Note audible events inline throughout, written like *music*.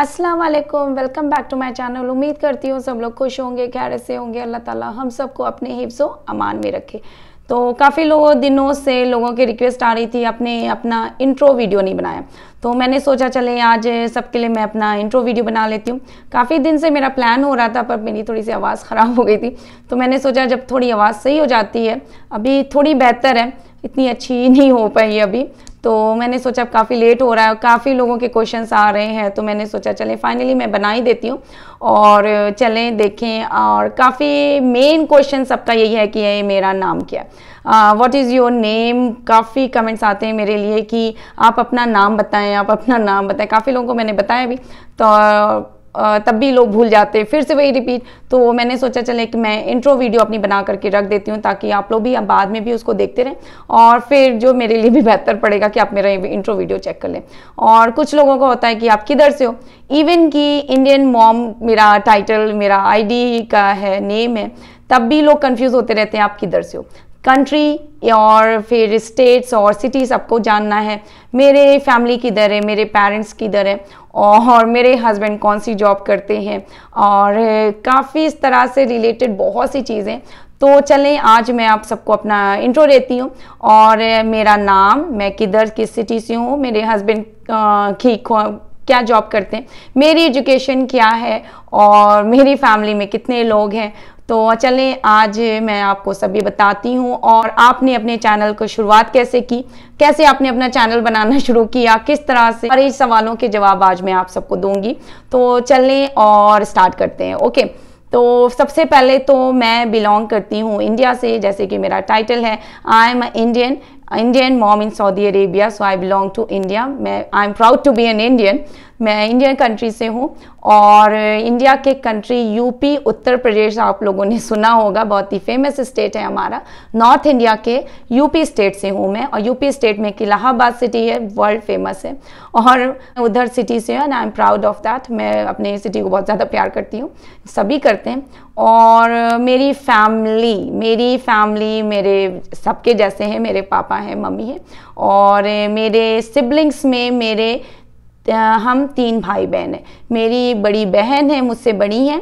अस्सलाम वालेकुम welcome back to my channel उम्मीद करती हूँ सब लोग खुश होंगे खैर से होंगे अल्लाह ताला हम सबको अपने हिफ्सो अमान में रखे तो काफ़ी लोगों दिनों से लोगों की रिक्वेस्ट आ रही थी अपने अपना इंट्रो वीडियो नहीं बनाया तो मैंने सोचा चले आज सबके लिए मैं अपना इंट्रो वीडियो बना लेती हूँ काफ़ी दिन से मेरा प्लान हो रहा था पर मेरी थोड़ी सी आवाज़ ख़राब हो गई थी तो मैंने सोचा जब थोड़ी आवाज़ सही हो जाती है अभी थोड़ी बेहतर है इतनी अच्छी *laughs* नहीं हो पाई अभी तो मैंने सोचा अब काफ़ी लेट हो रहा है काफ़ी लोगों के क्वेश्चन आ रहे हैं तो मैंने सोचा चलें फाइनली मैं बना ही देती हूँ और चलें देखें और काफ़ी मेन क्वेश्चन सबका यही है कि ये मेरा नाम क्या है वॉट इज़ योर नेम काफ़ी कमेंट्स आते हैं मेरे लिए कि आप अपना नाम बताएं आप अपना नाम बताएं काफ़ी लोगों को मैंने बताया भी तो तब भी लोग भूल जाते हैं फिर से वही रिपीट तो मैंने सोचा चले कि मैं इंट्रो वीडियो अपनी बना करके रख देती हूँ ताकि आप लोग भी अब बाद में भी उसको देखते रहें और फिर जो मेरे लिए भी बेहतर पड़ेगा कि आप मेरा इंट्रो वीडियो चेक कर लें और कुछ लोगों को होता है कि आप किधर से हो इवन कि इंडियन मॉम मेरा टाइटल मेरा आईडी का है नेम है तब भी लोग कन्फ्यूज होते रहते हैं आप किधर से हो कंट्री और फिर स्टेट्स और सिटीज़ आपको जानना है मेरे फैमिली किधर है मेरे पेरेंट्स किधर है और मेरे हस्बैंड कौन सी जॉब करते हैं और काफ़ी इस तरह से रिलेटेड बहुत सी चीज़ें तो चलें आज मैं आप सबको अपना इंट्रो देती हूँ और मेरा नाम मैं किधर किस सिटी से हूँ मेरे हस्बैंड की क्या जॉब करते हैं मेरी एजुकेशन क्या है और मेरी फैमिली में कितने लोग हैं तो चलें आज मैं आपको सभी बताती हूँ और आपने अपने चैनल को शुरुआत कैसे की कैसे आपने अपना चैनल बनाना *laughs* शुरू किया किस तरह से सारे सवालों के जवाब आज मैं आप सबको दूंगी तो चलें और स्टार्ट करते हैं ओके तो सबसे पहले तो मैं बिलोंग करती हूँ इंडिया से जैसे कि मेरा टाइटल है I am Indian Indian mom in Saudi Arabia so I belong to India मैं I am proud to be an Indian मैं इंडियन कंट्री से हूँ और इंडिया uh, के कंट्री यूपी उत्तर प्रदेश आप लोगों ने सुना होगा बहुत ही फेमस स्टेट है हमारा नॉर्थ इंडिया के यूपी स्टेट से हूँ मैं और यूपी स्टेट में कि इलाहाबाद सिटी है वर्ल्ड फेमस है और उधर सिटी से and I am proud of that मैं अपने सिटी को बहुत ज़्यादा प्यार करती हूँ सभी करते हैं और uh, मेरी फैमिली मेरी फैमिली मेरे सबके जैसे हैं मेरे पापा है मम्मी है और मेरे सिबलिंग्स में मेरे हम तीन भाई बहन हैं मेरी बड़ी बहन है मुझसे बड़ी हैं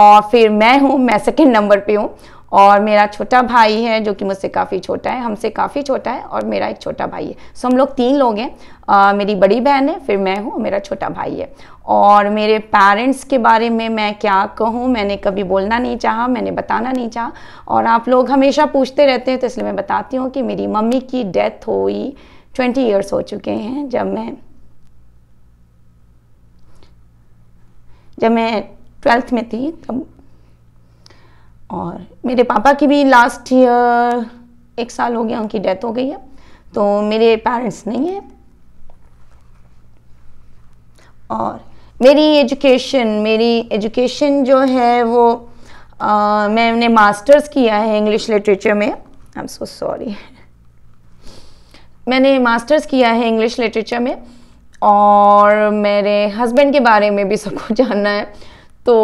और फिर मैं हूँ मैं सेकेंड नंबर पे हूँ और मेरा छोटा भाई है जो कि मुझसे काफ़ी छोटा है हमसे काफ़ी छोटा है और मेरा एक छोटा भाई है सो हम लोग तीन लोग हैं आ, मेरी बड़ी बहन है फिर मैं हूँ मेरा छोटा भाई है और मेरे पेरेंट्स के बारे में मैं क्या कहूँ मैंने कभी बोलना नहीं चाहा मैंने बताना नहीं चाहा और आप लोग हमेशा पूछते रहते हैं तो इसलिए मैं बताती हूँ कि मेरी मम्मी की डेथ हुई ट्वेंटी ईयर्स हो चुके हैं जब मैं जब मैं ट्वेल्थ में थी तब और मेरे पापा की भी लास्ट ईयर एक साल हो गया उनकी डेथ हो गई है तो मेरे पेरेंट्स नहीं हैं और मेरी एजुकेशन मेरी एजुकेशन जो है वो आ, मैंने मास्टर्स किया है इंग्लिश लिटरेचर में आई एम सो सॉरी मैंने मास्टर्स किया है इंग्लिश लिटरेचर में और मेरे हस्बैंड के बारे में भी सबको जानना है तो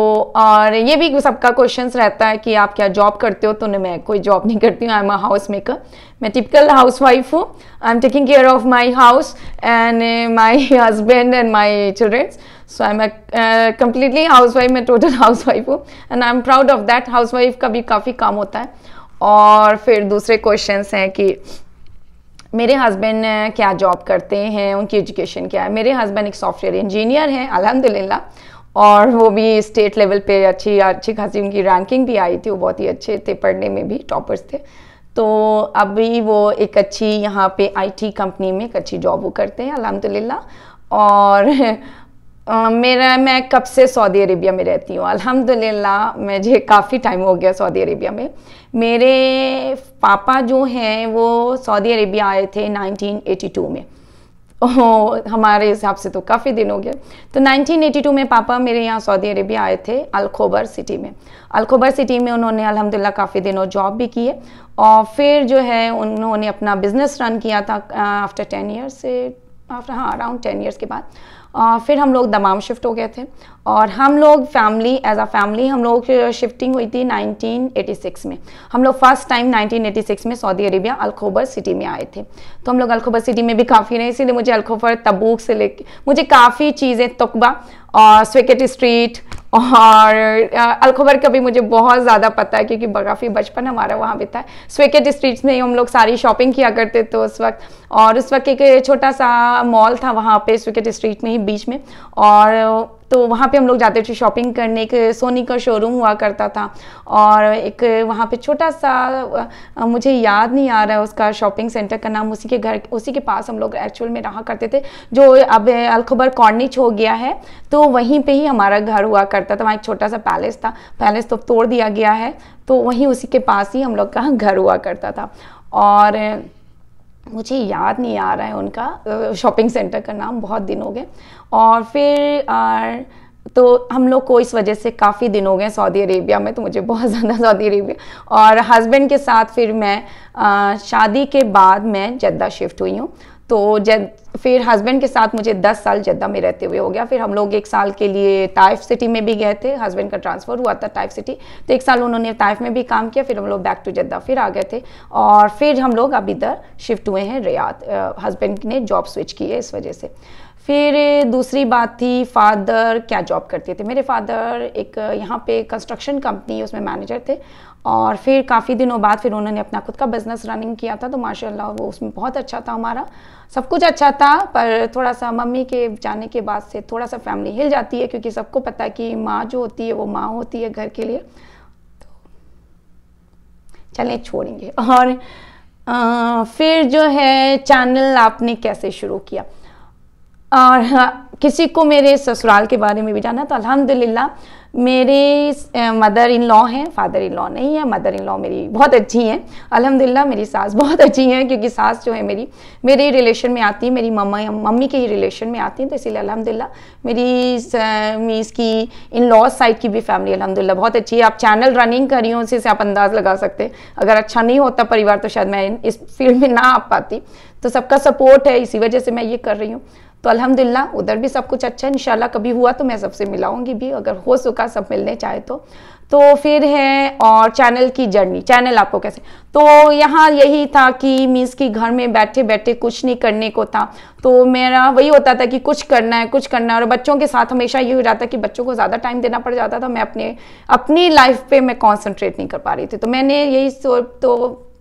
और ये भी सबका क्वेश्चन रहता है कि आप क्या जॉब करते हो तो नहीं मैं कोई जॉब नहीं करती हूँ I am a house maker मैं टिपिकल हाउस वाइफ हूँ I am taking care of my house and my husband and my childrens so I am completely housewife मैं टोटल हाउस वाइफ हूँ and I am proud of that housewife का भी काफ़ी काम होता है और फिर दूसरे क्वेश्चन हैं कि मेरे हस्बैंड uh, क्या जॉब करते हैं उनकी एजुकेशन क्या है मेरे हस्बैंड एक सॉफ्टवेयर इंजीनियर हैं अलहमदिल्ला और वो भी स्टेट लेवल पे अच्छी अच्छी खासी उनकी रैंकिंग भी आई थी वो बहुत ही अच्छे थे पढ़ने में भी टॉपर्स थे तो अभी वो एक अच्छी यहाँ पे आईटी कंपनी में एक अच्छी जॉब वो करते हैं अलहमदिल्ला और *laughs* मेरा मैं कब से सऊदी अरेबिया में रहती हूँ अल्हम्दुलिल्लाह मुझे काफ़ी टाइम हो गया सऊदी अरेबिया में मेरे पापा जो हैं वो सऊदी अरेबिया आए थे 1982 में ओ, *laughs* हमारे हिसाब से तो काफ़ी दिन हो गए तो 1982 में पापा मेरे यहाँ सऊदी अरेबिया आए थे अलखोबर सिटी में अलखोबर सिटी में उन्होंने अलहमदिल्ला काफ़ी दिनों जॉब भी की है और फिर जो है उन्होंने अपना बिजनेस रन किया था आफ्टर टेन ईयर्स से आफ्टर हाँ अराउंड टेन ईयर्स के बाद और फिर हम लोग दमाम शिफ्ट हो गए थे और हम लोग फैमिली एज अ फैमिली हम लोग शिफ्टिंग uh, हुई थी 1986 में हम लोग फर्स्ट टाइम 1986 में सऊदी अरेबिया अलखोबर सिटी में आए थे तो हम लोग अलखोबर सिटी में भी काफ़ी रहे इसीलिए मुझे अलखोबर तबूक से लेके मुझे काफ़ी चीज़ें तकबा और स्विकेट स्ट्रीट और अलखबर का भी मुझे बहुत ज़्यादा पता है क्योंकि काफ़ी बचपन हमारा वहाँ बिता है स्वेकेट स्ट्रीट्स में हम लोग सारी शॉपिंग किया करते थे उस वक्त और उस वक्त एक छोटा सा मॉल था वहाँ पे स्वेकेट स्ट्रीट में ही बीच में और तो वहाँ पे हम लोग जाते थे शॉपिंग करने एक सोनी का शोरूम हुआ करता था और एक वहाँ पे छोटा सा मुझे याद नहीं आ रहा है उसका शॉपिंग सेंटर का नाम उसी के घर उसी के पास हम लोग एक्चुअल में रहा करते थे जो अब अलखबर कॉर्निच हो गया है तो वहीं पे ही हमारा घर हुआ करता था वहाँ एक छोटा सा पैलेस था पैलेस तो तोड़ दिया गया है तो वहीं उसी के पास ही हम लोग का घर हुआ करता था और मुझे याद नहीं आ रहा है उनका शॉपिंग सेंटर का नाम बहुत दिन हो गए और फिर आ, तो हम लोग को इस वजह से काफ़ी दिन हो गए सऊदी अरेबिया में तो मुझे बहुत *laughs* ज़्यादा सऊदी अरेबिया और हस्बैंड के साथ फिर मैं आ, शादी के बाद मैं जद्दा शिफ्ट हुई हूँ तो जद फिर हस्बैंड के साथ मुझे 10 साल जद्दा में रहते हुए हो गया फिर हम लोग एक साल के लिए ताइफ सिटी में भी गए थे हस्बैंड का ट्रांसफ़र हुआ था ताइफ सिटी तो एक साल उन्होंने ताइफ में भी काम किया फिर हम लोग बैक टू जद्दा फिर आ गए थे और फिर हम लोग अब इधर शिफ्ट हुए हैं रियाद हस्बैंड ने जॉब स्विच की है इस वजह से फिर दूसरी बात थी फादर क्या जॉब करते थे मेरे फादर एक यहाँ पे कंस्ट्रक्शन कंपनी उसमें मैनेजर थे और फिर काफ़ी दिनों बाद फिर उन्होंने अपना खुद का बिज़नेस रनिंग किया था तो माशाल्लाह वो उसमें बहुत अच्छा था हमारा सब कुछ अच्छा था पर थोड़ा सा मम्मी के जाने के बाद से थोड़ा सा फैमिली हिल जाती है क्योंकि सबको पता है कि माँ जो होती है वो माँ होती है घर के लिए तो चलें छोड़ेंगे और आ, फिर जो है चैनल आपने कैसे शुरू किया और हाँ, किसी को मेरे ससुराल के बारे में भी जाना तो अल्हम्दुलिल्लाह मेरे मदर इन लॉ हैं फादर इन लॉ नहीं है मदर इन लॉ मेरी बहुत अच्छी हैं अल्हम्दुलिल्लाह मेरी सास बहुत अच्छी हैं क्योंकि सास जो है मेरी मेरे रिलेशन में आती है मेरी मम्मा मम्मी के ही रिलेशन में आती हैं तो इसीलिए अल्हम्दुलिल्लाह मेरी मीस की इन लॉ साइड की भी फैमिली अलहमदिल्ला बहुत अच्छी है आप चैनल रनिंग कर रही हो उसी से आप अंदाज़ लगा सकते हैं अगर अच्छा नहीं होता परिवार तो शायद मैं इस फील्ड में ना आ पाती तो सबका सपोर्ट है इसी वजह से मैं ये कर रही हूँ तो अलहमदिल्ला उधर भी सब कुछ अच्छा है इनशाला कभी हुआ तो मैं सबसे मिलाऊंगी भी अगर हो सका सब मिलने चाहे तो तो फिर है और चैनल की जर्नी चैनल आपको कैसे तो यहाँ यही था कि मीन्स कि घर में बैठे बैठे कुछ नहीं करने को था तो मेरा वही होता था कि कुछ करना है कुछ करना है और बच्चों के साथ हमेशा ये हो जाता कि बच्चों को ज़्यादा टाइम देना पड़ जाता था मैं अपने अपनी लाइफ पे मैं कॉन्सनट्रेट नहीं कर पा रही थी तो मैंने यही तो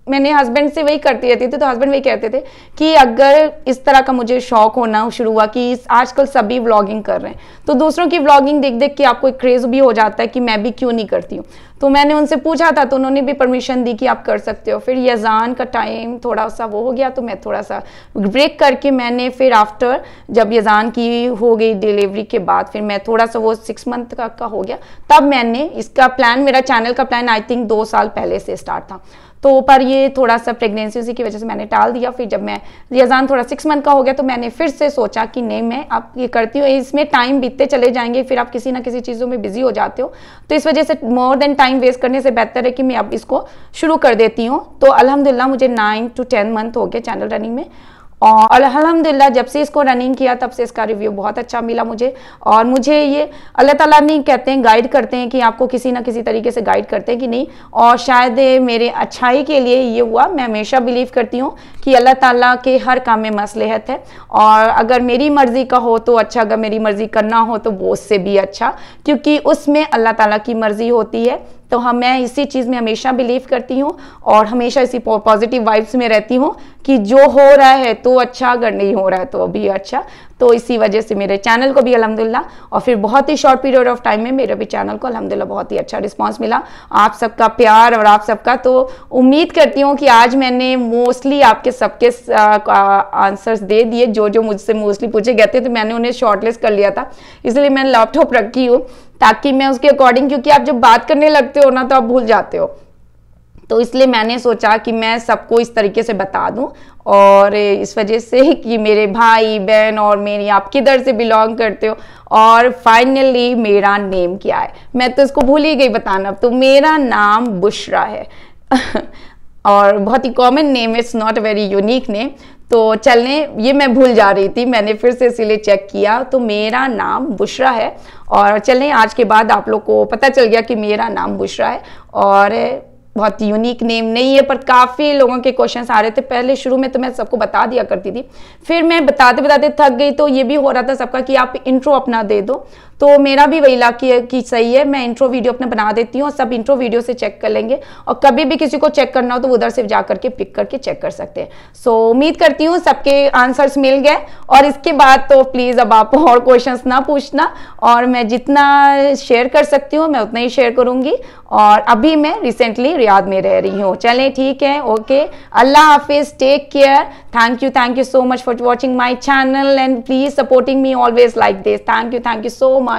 मैंने हस्बैंड से वही करती रहती थी तो हस्बैंड वही कहते थे कि अगर इस तरह का मुझे शौक होना शुरू हुआ कि आजकल सभी व्लॉगिंग कर रहे हैं तो दूसरों की व्लॉगिंग देख देख के आपको एक क्रेज़ भी हो जाता है कि मैं भी क्यों नहीं करती हूँ तो मैंने उनसे पूछा था तो उन्होंने भी परमिशन दी कि आप कर सकते हो फिर यजान का टाइम थोड़ा सा वो हो गया तो मैं थोड़ा सा ब्रेक करके मैंने फिर आफ्टर जब यजान की हो गई डिलीवरी के बाद फिर मैं थोड़ा सा वो सिक्स मंथ का, का हो गया तब मैंने इसका प्लान मेरा चैनल का प्लान आई थिंक दो साल पहले से स्टार्ट था तो पर ये थोड़ा सा प्रेगनेंसी उसी की वजह से मैंने टाल दिया फिर जब मैं रियाजान थोड़ा सिक्स मंथ का हो गया तो मैंने फिर से सोचा कि नहीं मैं आप ये करती हूँ इसमें टाइम बीतते चले जाएंगे फिर आप किसी ना किसी चीज़ों में बिजी हो जाते हो तो इस वजह से मोर देन टाइम वेस्ट करने से बेहतर है कि मैं अब इसको शुरू कर देती हूँ तो अलहमदिल्ला मुझे नाइन टू टेन मंथ हो गए चैनल रनिंग में और अलहमदिल्ला जब से इसको रनिंग किया तब से इसका रिव्यू बहुत अच्छा मिला मुझे और मुझे ये अल्लाह ताला नहीं कहते हैं गाइड करते हैं कि आपको किसी ना किसी तरीके से गाइड करते हैं कि नहीं और शायद मेरे अच्छाई के लिए ये हुआ मैं हमेशा बिलीव करती हूँ कि अल्लाह ताला के हर काम में मसलहत है और अगर मेरी मर्ज़ी का हो तो अच्छा अगर मेरी मर्ज़ी करना हो तो वो उससे भी अच्छा क्योंकि उसमें अल्लाह ताला की मर्ज़ी होती है तो हम हाँ, मैं इसी चीज़ में हमेशा बिलीव करती हूँ और हमेशा इसी पॉजिटिव वाइब्स में रहती हूँ कि जो हो रहा है तो अच्छा अगर नहीं हो रहा है तो अभी अच्छा तो इसी वजह से मेरे चैनल को भी अलहमदिल्ला और फिर बहुत ही शॉर्ट पीरियड ऑफ टाइम में मेरे भी चैनल को अलहमदिल्ला बहुत ही अच्छा रिस्पॉन्स मिला आप सबका प्यार और आप सबका तो उम्मीद करती हूँ कि आज मैंने मोस्टली आपके सबके आंसर्स दे दिए जो जो मुझसे मोस्टली पूछे गए थे तो मैंने उन्हें शॉर्टलिस्ट कर लिया था इसलिए मैंने लैपटॉप रखी हूँ ताकि मैं उसके अकॉर्डिंग क्योंकि आप जब बात करने लगते हो ना तो आप भूल जाते हो तो इसलिए मैंने सोचा कि मैं सबको इस तरीके से बता दूं और इस वजह से कि मेरे भाई बहन और मेरी आप किधर से बिलोंग करते हो और फाइनली मेरा नेम क्या है मैं तो इसको भूल ही गई बताना तो मेरा नाम बुशरा है *laughs* और बहुत ही common name it's not a very unique name तो चलने ये मैं भूल जा रही थी मैंने फिर से इसीलिए चेक किया तो मेरा नाम बुशरा है और चलें आज के बाद आप लोग को पता चल गया कि मेरा नाम बुशरा है और बहुत यूनिक नेम नहीं है पर काफ़ी लोगों के क्वेश्चंस आ रहे थे पहले शुरू में तो मैं सबको बता दिया करती थी फिर मैं बताते बताते थक गई तो ये भी हो रहा था सबका कि आप इंट्रो अपना दे दो तो मेरा भी वही लाख की सही है मैं इंट्रो वीडियो अपने बना देती हूँ सब इंट्रो वीडियो से चेक कर लेंगे और कभी भी किसी को चेक करना हो तो उधर से जा करके पिक करके चेक कर सकते हैं सो so, उम्मीद करती हूँ सबके आंसर्स मिल गए और इसके बाद तो प्लीज़ अब आप और क्वेश्चंस ना पूछना और मैं जितना शेयर कर सकती हूँ मैं उतना ही शेयर करूँगी और अभी मैं रिसेंटली रियाद में रह रही हूँ चलें ठीक है ओके अल्लाह हाफिज़ take care thank you thank you so much for watching my channel and please supporting me always like this thank you thank you so much